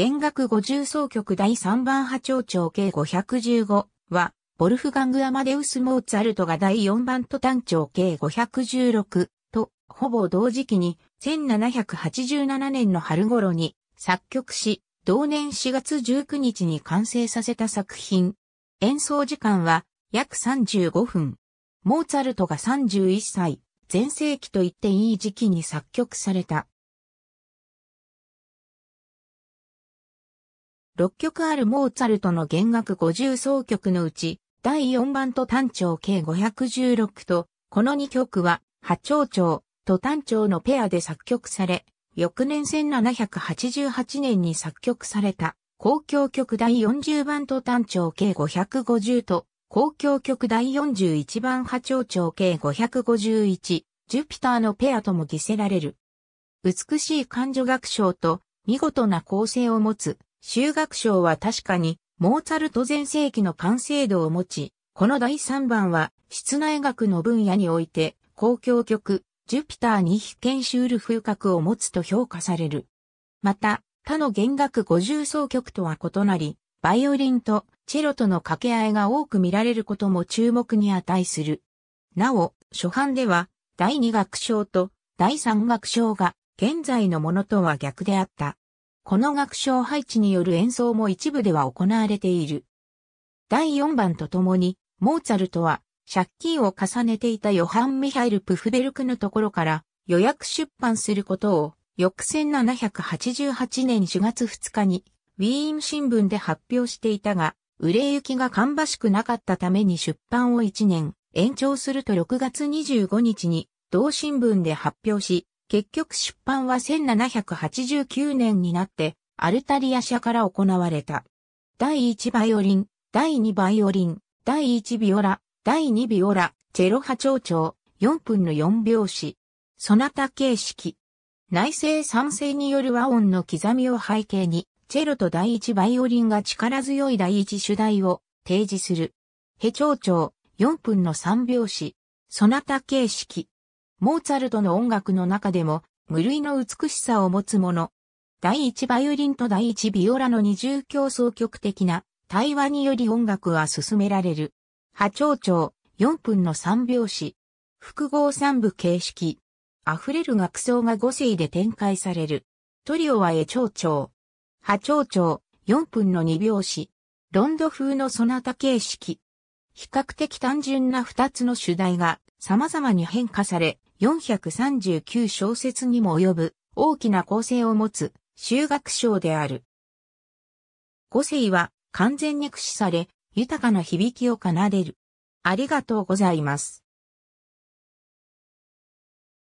弦楽五重奏曲第3番波長長計515は、ボルフガング・アマデウス・モーツァルトが第4番と単長計516と、ほぼ同時期に、1787年の春頃に作曲し、同年4月19日に完成させた作品。演奏時間は約35分。モーツァルトが31歳、全盛期と言っていい時期に作曲された。6曲あるモーツァルトの弦楽50奏曲のうち、第4番と単調計516と、この2曲は、波長長と単調のペアで作曲され、翌年1788年に作曲された、公共曲第40番と単調計550と、公共曲第41番波長長計551、ジュピターのペアとも偽せられる。美しい感情楽章と、見事な構成を持つ、修学賞は確かに、モーツァルト全世紀の完成度を持ち、この第3番は、室内学の分野において、公共曲、ジュピターに被験修ル風格を持つと評価される。また、他の弦楽五重奏曲とは異なり、バイオリンとチェロとの掛け合いが多く見られることも注目に値する。なお、初版では、第2楽章と第3楽章が現在のものとは逆であった。この楽章配置による演奏も一部では行われている。第4番とともに、モーツァルトは借金を重ねていたヨハン・ミハイル・プフベルクのところから予約出版することを翌1788年4月2日にウィーン新聞で発表していたが、売れ行きが芳しくなかったために出版を1年延長すると6月25日に同新聞で発表し、結局出版は1789年になって、アルタリア社から行われた。第1バイオリン、第2バイオリン、第1ビオラ、第2ビオラ、チェロ波長長、4分の4拍子。ソナタ形式。内政賛成による和音の刻みを背景に、チェロと第1バイオリンが力強い第1主題を提示する。ヘ長長、4分の3拍子。ソナタ形式。モーツァルトの音楽の中でも無類の美しさを持つもの。第一バイオリンと第一ビオラの二重競争曲的な対話により音楽は進められる。波長長、4分の3拍子。複合三部形式。溢れる楽奏が5声で展開される。トリオは絵長長。波長長、4分の2拍子。ロンド風のソナタ形式。比較的単純な2つの主題が様々に変化され、439小説にも及ぶ大きな構成を持つ修学章である。五世は完全に駆使され、豊かな響きを奏でる。ありがとうございます。